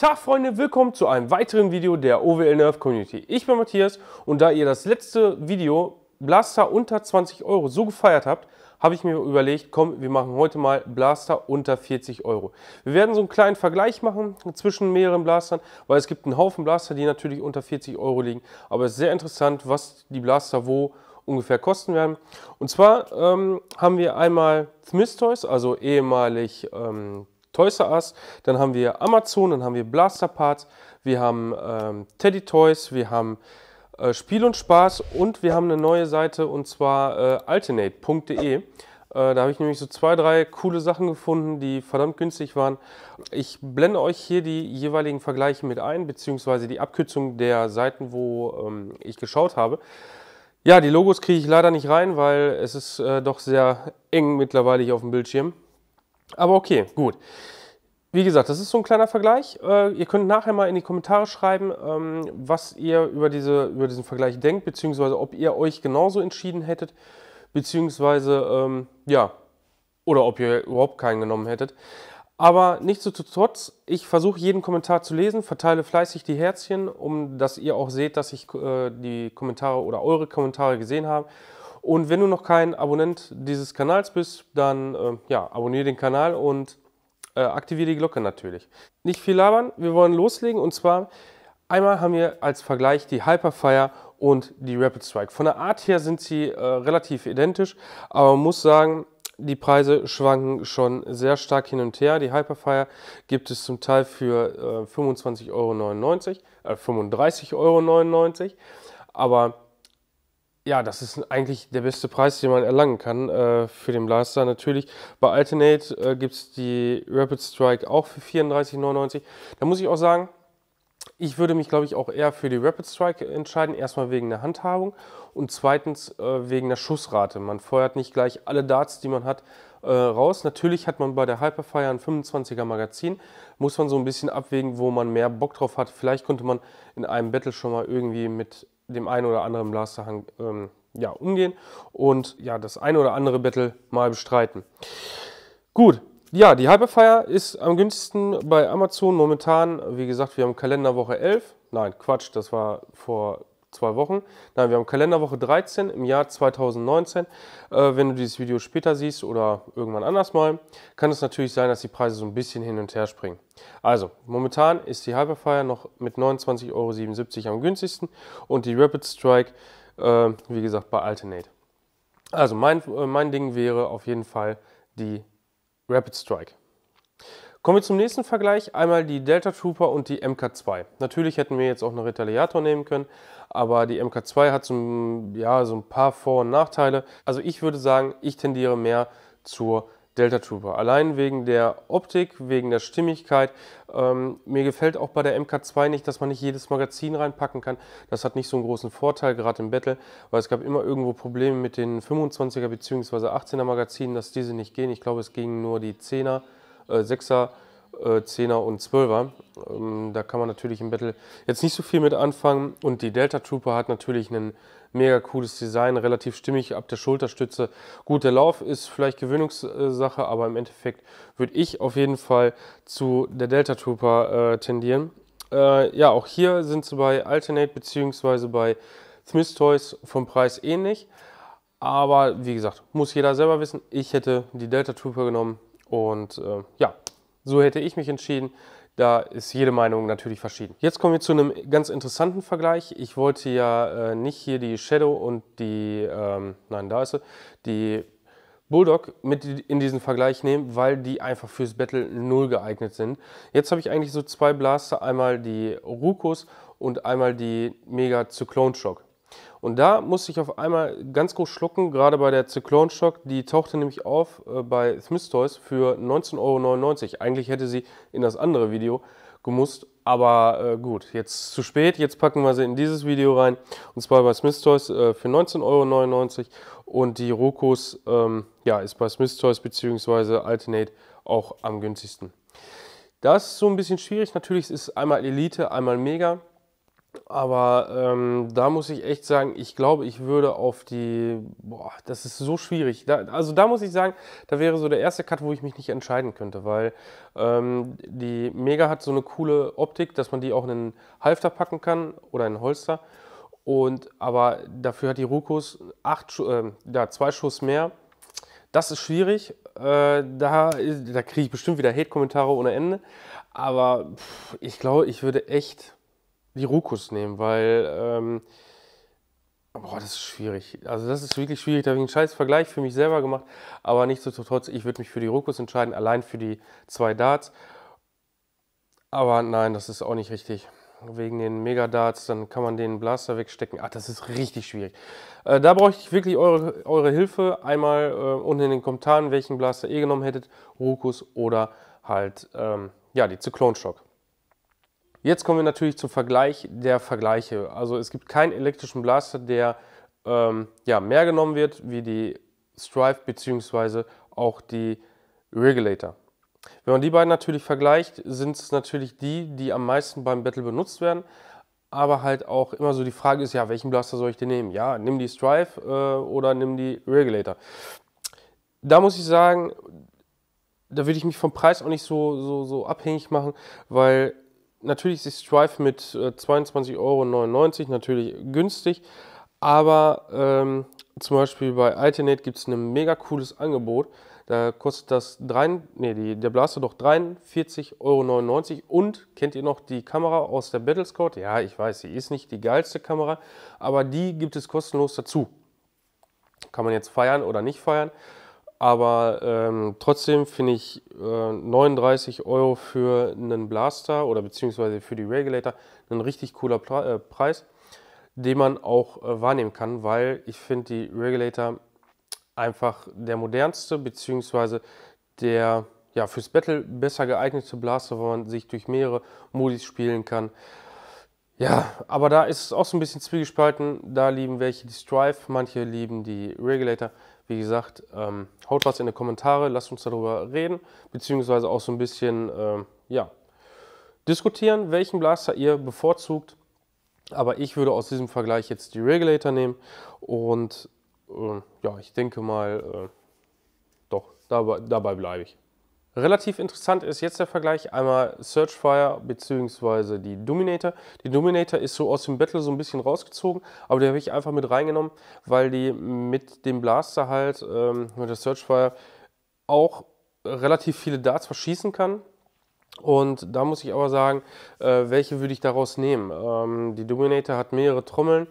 Tag Freunde, willkommen zu einem weiteren Video der OWL Nerf Community. Ich bin Matthias und da ihr das letzte Video Blaster unter 20 Euro so gefeiert habt, habe ich mir überlegt, komm, wir machen heute mal Blaster unter 40 Euro. Wir werden so einen kleinen Vergleich machen zwischen mehreren Blastern, weil es gibt einen Haufen Blaster, die natürlich unter 40 Euro liegen. Aber es ist sehr interessant, was die Blaster wo ungefähr kosten werden. Und zwar ähm, haben wir einmal Smith Toys, also ehemalig ähm, Toys R Us, dann haben wir Amazon, dann haben wir Blaster Parts, wir haben ähm, Teddy Toys, wir haben äh, Spiel und Spaß und wir haben eine neue Seite und zwar äh, alternate.de. Äh, da habe ich nämlich so zwei, drei coole Sachen gefunden, die verdammt günstig waren. Ich blende euch hier die jeweiligen Vergleiche mit ein, beziehungsweise die Abkürzung der Seiten, wo ähm, ich geschaut habe. Ja, die Logos kriege ich leider nicht rein, weil es ist äh, doch sehr eng mittlerweile hier auf dem Bildschirm. Aber okay, gut. Wie gesagt, das ist so ein kleiner Vergleich. Äh, ihr könnt nachher mal in die Kommentare schreiben, ähm, was ihr über, diese, über diesen Vergleich denkt, beziehungsweise ob ihr euch genauso entschieden hättet, beziehungsweise ähm, ja, oder ob ihr überhaupt keinen genommen hättet. Aber nichtsdestotrotz, ich versuche jeden Kommentar zu lesen, verteile fleißig die Herzchen, um dass ihr auch seht, dass ich äh, die Kommentare oder eure Kommentare gesehen habe und wenn du noch kein Abonnent dieses Kanals bist, dann äh, ja, abonniere den Kanal und äh, aktiviere die Glocke natürlich. Nicht viel labern, wir wollen loslegen und zwar einmal haben wir als Vergleich die Hyperfire und die Rapid Strike. Von der Art her sind sie äh, relativ identisch, aber man muss sagen, die Preise schwanken schon sehr stark hin und her. Die Hyperfire gibt es zum Teil für äh, 25,99 Euro, äh, 35,99 Euro. Aber ja, das ist eigentlich der beste Preis, den man erlangen kann äh, für den Blaster. Natürlich bei Alternate äh, gibt es die Rapid Strike auch für 34,99. Da muss ich auch sagen, ich würde mich, glaube ich, auch eher für die Rapid Strike entscheiden. Erstmal wegen der Handhabung und zweitens äh, wegen der Schussrate. Man feuert nicht gleich alle Darts, die man hat, äh, raus. Natürlich hat man bei der Hyperfire ein 25er Magazin. Muss man so ein bisschen abwägen, wo man mehr Bock drauf hat. Vielleicht konnte man in einem Battle schon mal irgendwie mit dem einen oder anderen Blasterhang ähm, ja, umgehen und ja, das eine oder andere Battle mal bestreiten. Gut, ja, die Hyperfire ist am günstigsten bei Amazon momentan. Wie gesagt, wir haben Kalenderwoche 11. Nein, Quatsch, das war vor zwei Wochen. Nein, wir haben Kalenderwoche 13 im Jahr 2019. Äh, wenn du dieses Video später siehst oder irgendwann anders mal, kann es natürlich sein, dass die Preise so ein bisschen hin und her springen. Also, momentan ist die Hyperfire noch mit 29,77 Euro am günstigsten und die Rapid Strike, äh, wie gesagt, bei Alternate. Also, mein, äh, mein Ding wäre auf jeden Fall die Rapid Strike. Kommen wir zum nächsten Vergleich. Einmal die Delta Trooper und die MK2. Natürlich hätten wir jetzt auch eine Retaliator nehmen können, aber die MK2 hat so, ja, so ein paar Vor- und Nachteile. Also ich würde sagen, ich tendiere mehr zur Delta Trooper. Allein wegen der Optik, wegen der Stimmigkeit. Ähm, mir gefällt auch bei der MK2 nicht, dass man nicht jedes Magazin reinpacken kann. Das hat nicht so einen großen Vorteil, gerade im Battle, weil es gab immer irgendwo Probleme mit den 25er bzw. 18er Magazinen, dass diese nicht gehen. Ich glaube, es gingen nur die 10er äh, Sechser, äh, Zehner und Zwölfer. Ähm, da kann man natürlich im Battle jetzt nicht so viel mit anfangen. Und die Delta Trooper hat natürlich ein mega cooles Design, relativ stimmig ab der Schulterstütze. Gut, der Lauf ist vielleicht Gewöhnungssache, aber im Endeffekt würde ich auf jeden Fall zu der Delta Trooper äh, tendieren. Äh, ja, auch hier sind sie bei Alternate bzw. bei Smith Toys vom Preis ähnlich. Aber wie gesagt, muss jeder selber wissen. Ich hätte die Delta Trooper genommen. Und äh, ja, so hätte ich mich entschieden. Da ist jede Meinung natürlich verschieden. Jetzt kommen wir zu einem ganz interessanten Vergleich. Ich wollte ja äh, nicht hier die Shadow und die, ähm, nein, da ist sie, die Bulldog mit in diesen Vergleich nehmen, weil die einfach fürs Battle null geeignet sind. Jetzt habe ich eigentlich so zwei Blaster, einmal die Rukos und einmal die Mega Cyclone Shock. Und da musste ich auf einmal ganz groß schlucken, gerade bei der Zyklon Shock. Die tauchte nämlich auf äh, bei Smith Toys für 19,99 Euro. Eigentlich hätte sie in das andere Video gemusst, aber äh, gut, jetzt zu spät. Jetzt packen wir sie in dieses Video rein. Und zwar bei Smith Toys äh, für 19,99 Euro. Und die Rokos ähm, ja, ist bei Smith Toys bzw. Alternate auch am günstigsten. Das ist so ein bisschen schwierig. Natürlich ist es einmal Elite, einmal Mega. Aber ähm, da muss ich echt sagen, ich glaube, ich würde auf die. Boah, das ist so schwierig. Da, also da muss ich sagen, da wäre so der erste Cut, wo ich mich nicht entscheiden könnte, weil ähm, die Mega hat so eine coole Optik, dass man die auch in einen Halfter packen kann oder in einen Holster. Und, aber dafür hat die Rukus acht, äh, ja, zwei Schuss mehr. Das ist schwierig. Äh, da da kriege ich bestimmt wieder Hate-Kommentare ohne Ende. Aber pff, ich glaube, ich würde echt die Rukus nehmen, weil ähm, boah, das ist schwierig. Also das ist wirklich schwierig. Da habe ich einen scheiß Vergleich für mich selber gemacht. Aber nichtsdestotrotz, ich würde mich für die Rukus entscheiden, allein für die zwei Darts. Aber nein, das ist auch nicht richtig. Wegen den Megadarts, dann kann man den Blaster wegstecken. Ach, das ist richtig schwierig. Äh, da brauche ich wirklich eure, eure Hilfe. Einmal äh, unten in den Kommentaren, welchen Blaster ihr genommen hättet. Rukus oder halt ähm, ja, die Zyklonstock. Jetzt kommen wir natürlich zum Vergleich der Vergleiche. Also es gibt keinen elektrischen Blaster, der ähm, ja, mehr genommen wird wie die Strive bzw. auch die Regulator. Wenn man die beiden natürlich vergleicht, sind es natürlich die, die am meisten beim Battle benutzt werden. Aber halt auch immer so die Frage ist, ja, welchen Blaster soll ich denn nehmen? Ja, nimm die Strive äh, oder nimm die Regulator. Da muss ich sagen, da würde ich mich vom Preis auch nicht so, so, so abhängig machen, weil natürlich ist Strive mit 22,99 äh, Euro natürlich günstig, aber ähm, zum Beispiel bei Alternate gibt es ein mega cooles Angebot. Da kostet das 3, nee, die, der Blaster doch 43,99 Euro. Und kennt ihr noch die Kamera aus der Battle Scout? Ja, ich weiß, sie ist nicht die geilste Kamera, aber die gibt es kostenlos dazu. Kann man jetzt feiern oder nicht feiern. Aber ähm, trotzdem finde ich äh, 39 Euro für einen Blaster oder beziehungsweise für die Regulator ein richtig cooler Pre äh, Preis, den man auch äh, wahrnehmen kann, weil ich finde die Regulator einfach der modernste beziehungsweise der ja, fürs Battle besser geeignete Blaster, wo man sich durch mehrere Modis spielen kann. Ja, aber da ist es auch so ein bisschen zwiegespalten. Da lieben welche die Strive, manche lieben die Regulator. Wie gesagt, ähm, haut was in die Kommentare, lasst uns darüber reden, beziehungsweise auch so ein bisschen, ähm, ja, diskutieren, welchen Blaster ihr bevorzugt. Aber ich würde aus diesem Vergleich jetzt die Regulator nehmen und äh, ja, ich denke mal, äh, doch, dabei, dabei bleibe ich. Relativ interessant ist jetzt der Vergleich einmal Searchfire bzw. die Dominator. Die Dominator ist so aus dem Battle so ein bisschen rausgezogen, aber die habe ich einfach mit reingenommen, weil die mit dem Blaster halt, ähm, mit der Searchfire, auch relativ viele Darts verschießen kann. Und da muss ich aber sagen, äh, welche würde ich daraus nehmen? Ähm, die Dominator hat mehrere Trommeln,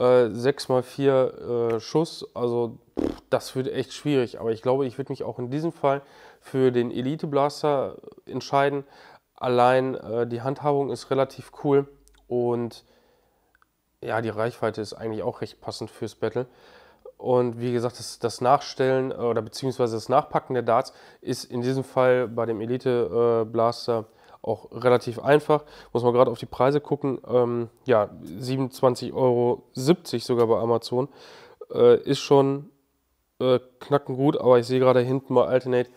äh, 6x4 äh, Schuss, also pff, das wird echt schwierig. Aber ich glaube, ich würde mich auch in diesem Fall für den Elite Blaster entscheiden. Allein äh, die Handhabung ist relativ cool und ja, die Reichweite ist eigentlich auch recht passend fürs Battle. Und wie gesagt, das, das Nachstellen äh, oder beziehungsweise das Nachpacken der Darts ist in diesem Fall bei dem Elite äh, Blaster auch relativ einfach. Muss man gerade auf die Preise gucken. Ähm, ja, 27,70 Euro sogar bei Amazon. Äh, ist schon äh, knackengut, aber ich sehe gerade hinten mal Alternate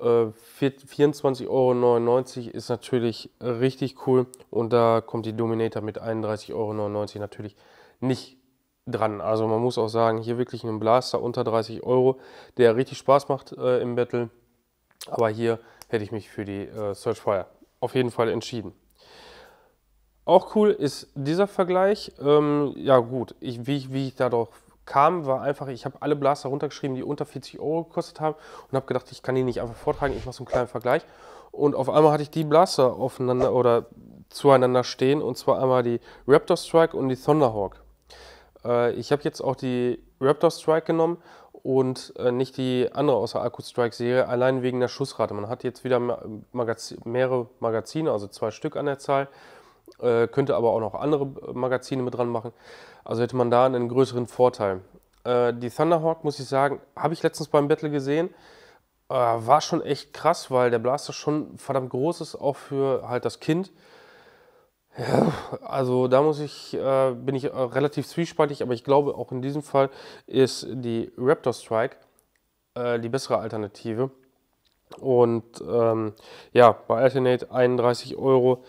24,99 äh, Euro ist natürlich richtig cool und da kommt die Dominator mit 31,99 Euro natürlich nicht dran. Also man muss auch sagen, hier wirklich ein Blaster unter 30 Euro, der richtig Spaß macht äh, im Battle. Aber hier hätte ich mich für die äh, Fire auf jeden Fall entschieden. Auch cool ist dieser Vergleich. Ähm, ja gut, ich, wie, wie ich doch kam, war einfach, ich habe alle Blaster runtergeschrieben, die unter 40 Euro gekostet haben und habe gedacht, ich kann die nicht einfach vortragen, ich mache so einen kleinen Vergleich. Und auf einmal hatte ich die Blaster aufeinander oder zueinander stehen und zwar einmal die Raptor Strike und die Thunderhawk. Äh, ich habe jetzt auch die Raptor Strike genommen und äh, nicht die andere aus der Akku Strike Serie, allein wegen der Schussrate. Man hat jetzt wieder Magaz mehrere Magazine, also zwei Stück an der Zahl äh, könnte aber auch noch andere äh, Magazine mit dran machen. Also hätte man da einen größeren Vorteil. Äh, die Thunderhawk, muss ich sagen, habe ich letztens beim Battle gesehen. Äh, war schon echt krass, weil der Blaster schon verdammt groß ist, auch für halt das Kind. Ja, also da muss ich, äh, bin ich äh, relativ zwiespaltig, aber ich glaube auch in diesem Fall ist die Raptor Strike äh, die bessere Alternative. Und ähm, ja, bei Alternate 31 Euro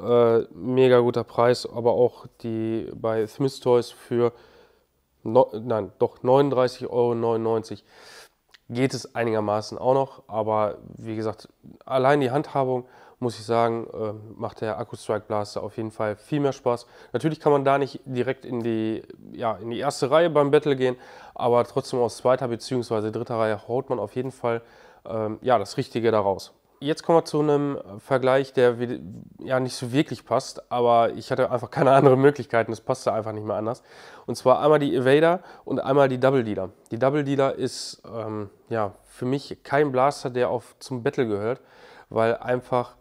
äh, mega guter Preis, aber auch die bei Smith Toys für no, nein, doch 39,99 Euro geht es einigermaßen auch noch, aber wie gesagt, allein die Handhabung muss ich sagen, äh, macht der Akku Strike Blaster auf jeden Fall viel mehr Spaß. Natürlich kann man da nicht direkt in die, ja, in die erste Reihe beim Battle gehen, aber trotzdem aus zweiter bzw. dritter Reihe haut man auf jeden Fall ähm, ja, das Richtige daraus jetzt kommen wir zu einem Vergleich, der ja nicht so wirklich passt, aber ich hatte einfach keine anderen Möglichkeiten. Es passte einfach nicht mehr anders. Und zwar einmal die Evader und einmal die Double Dealer. Die Double Dealer ist ähm, ja für mich kein Blaster, der auf zum Battle gehört, weil einfach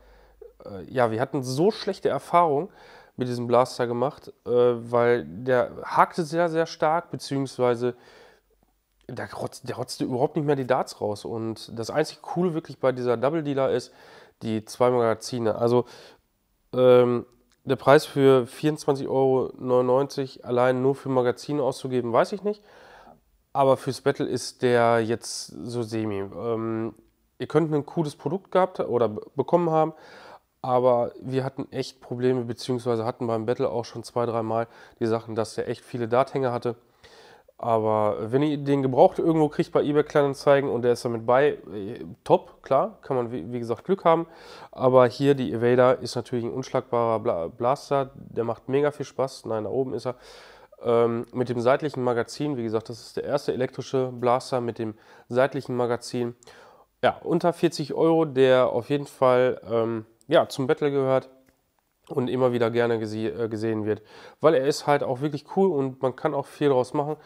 äh, ja wir hatten so schlechte Erfahrungen mit diesem Blaster gemacht, äh, weil der hakte sehr sehr stark beziehungsweise da rotzt, der rotzte überhaupt nicht mehr die Darts raus. Und das einzig Coole wirklich bei dieser Double Dealer ist die zwei Magazine. Also ähm, der Preis für 24,99 Euro allein nur für Magazine auszugeben, weiß ich nicht. Aber fürs Battle ist der jetzt so semi. Ähm, ihr könnt ein cooles Produkt gehabt oder bekommen haben, aber wir hatten echt Probleme, beziehungsweise hatten beim Battle auch schon zwei, dreimal die Sachen, dass der echt viele Darthänger hatte. Aber wenn ihr den gebraucht irgendwo kriegt bei eBay Kleinanzeigen und der ist damit bei, top, klar, kann man wie, wie gesagt Glück haben. Aber hier die Evader ist natürlich ein unschlagbarer Blaster, der macht mega viel Spaß. Nein, da oben ist er. Ähm, mit dem seitlichen Magazin, wie gesagt, das ist der erste elektrische Blaster mit dem seitlichen Magazin. Ja, unter 40 Euro, der auf jeden Fall ähm, ja, zum Battle gehört und immer wieder gerne gese äh, gesehen wird, weil er ist halt auch wirklich cool und man kann auch viel draus machen.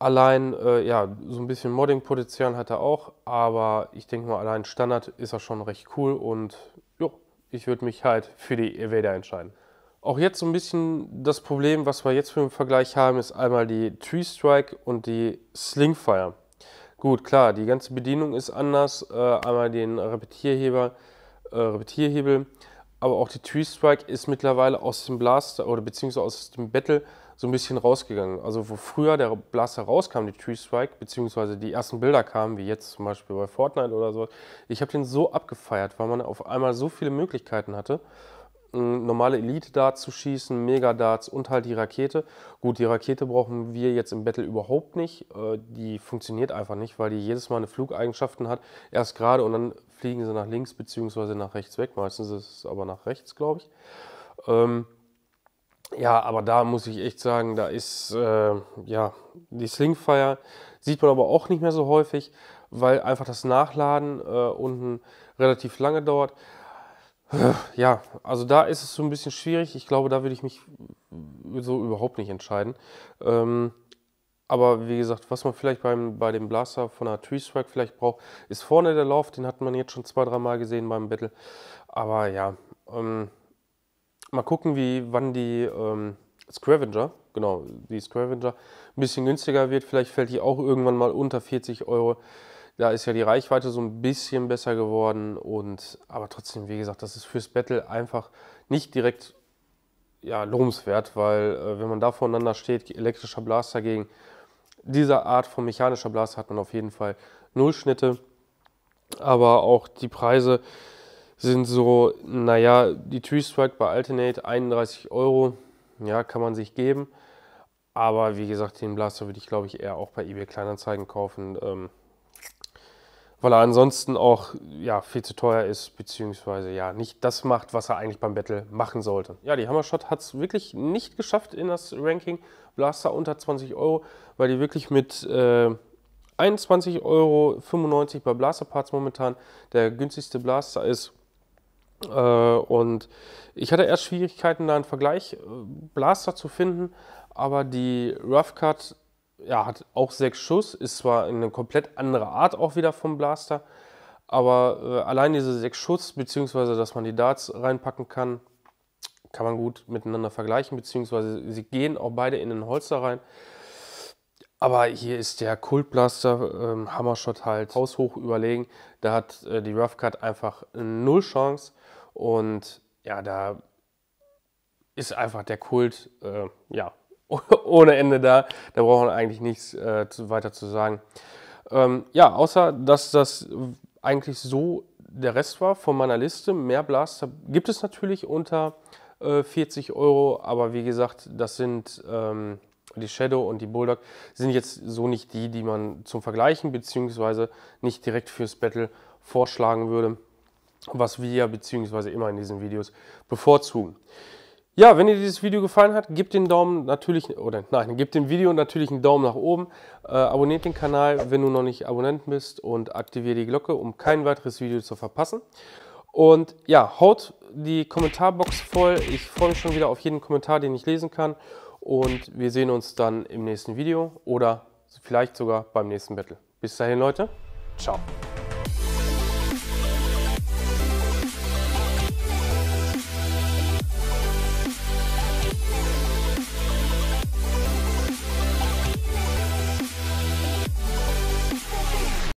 Allein, äh, ja, so ein bisschen Modding-Potenzial hat er auch, aber ich denke mal, allein Standard ist er schon recht cool und jo, ich würde mich halt für die Evader entscheiden. Auch jetzt so ein bisschen das Problem, was wir jetzt für den Vergleich haben, ist einmal die Tree Strike und die Slingfire. Gut, klar, die ganze Bedienung ist anders, äh, einmal den Repetierheber, äh, Repetierhebel, aber auch die Tree Strike ist mittlerweile aus dem Blaster oder beziehungsweise aus dem Battle so ein bisschen rausgegangen. Also wo früher der Blaster rauskam, die Tree Strike, beziehungsweise die ersten Bilder kamen, wie jetzt zum Beispiel bei Fortnite oder so, ich habe den so abgefeiert, weil man auf einmal so viele Möglichkeiten hatte, normale Elite-Darts zu schießen, Mega-Darts und halt die Rakete. Gut, die Rakete brauchen wir jetzt im Battle überhaupt nicht. Äh, die funktioniert einfach nicht, weil die jedes Mal eine Flugeigenschaften hat. Erst gerade und dann fliegen sie nach links beziehungsweise nach rechts weg. Meistens ist es aber nach rechts, glaube ich. Ähm, ja, aber da muss ich echt sagen, da ist äh, ja die Slingfire sieht man aber auch nicht mehr so häufig, weil einfach das Nachladen äh, unten relativ lange dauert. Äh, ja, also da ist es so ein bisschen schwierig. Ich glaube, da würde ich mich so überhaupt nicht entscheiden. Ähm, aber wie gesagt, was man vielleicht beim, bei dem Blaster von der Tree Strike vielleicht braucht, ist vorne der Lauf. Den hat man jetzt schon zwei, dreimal gesehen beim Battle. Aber ja, ähm, mal gucken, wie, wann die ähm, Scavenger, genau, die Scavenger ein bisschen günstiger wird. Vielleicht fällt die auch irgendwann mal unter 40 Euro. Da ist ja die Reichweite so ein bisschen besser geworden. Und, aber trotzdem, wie gesagt, das ist fürs Battle einfach nicht direkt ja, lobenswert, weil äh, wenn man da voneinander steht, elektrischer Blaster gegen diese Art von mechanischer Blaster hat man auf jeden Fall Nullschnitte. Aber auch die Preise, sind so, naja, die Tree Strike bei Alternate 31 Euro, ja, kann man sich geben. Aber wie gesagt, den Blaster würde ich glaube ich eher auch bei eBay Kleinanzeigen kaufen, ähm, weil er ansonsten auch ja, viel zu teuer ist, beziehungsweise ja, nicht das macht, was er eigentlich beim Battle machen sollte. Ja, die Hammershot hat es wirklich nicht geschafft in das Ranking Blaster unter 20 Euro, weil die wirklich mit. Äh, 21,95 Euro bei Blaster Parts momentan der günstigste Blaster ist. Äh, und ich hatte erst Schwierigkeiten, da einen Vergleich äh, Blaster zu finden, aber die Rough Cut ja, hat auch sechs Schuss, ist zwar eine komplett andere Art auch wieder vom Blaster, aber äh, allein diese sechs Schuss, beziehungsweise dass man die Darts reinpacken kann, kann man gut miteinander vergleichen, beziehungsweise sie gehen auch beide in den Holster rein. Aber hier ist der Kultblaster ähm, Hammershot halt haushoch überlegen. Da hat äh, die Rough Cut einfach null Chance. Und ja, da ist einfach der Kult, äh, ja, ohne Ende da. Da braucht man eigentlich nichts äh, weiter zu sagen. Ähm, ja, außer dass das eigentlich so der Rest war von meiner Liste. Mehr Blaster gibt es natürlich unter äh, 40 Euro, aber wie gesagt, das sind ähm, die Shadow und die Bulldog sind jetzt so nicht die, die man zum Vergleichen bzw. nicht direkt fürs Battle vorschlagen würde was wir beziehungsweise immer in diesen Videos bevorzugen. Ja, wenn dir dieses Video gefallen hat, gib den Daumen natürlich, oder nein, gib dem Video natürlich einen Daumen nach oben, äh, abonniert den Kanal, wenn du noch nicht Abonnent bist und aktiviere die Glocke, um kein weiteres Video zu verpassen. Und ja, haut die Kommentarbox voll. Ich freue mich schon wieder auf jeden Kommentar, den ich lesen kann. Und wir sehen uns dann im nächsten Video oder vielleicht sogar beim nächsten Battle. Bis dahin, Leute. Ciao.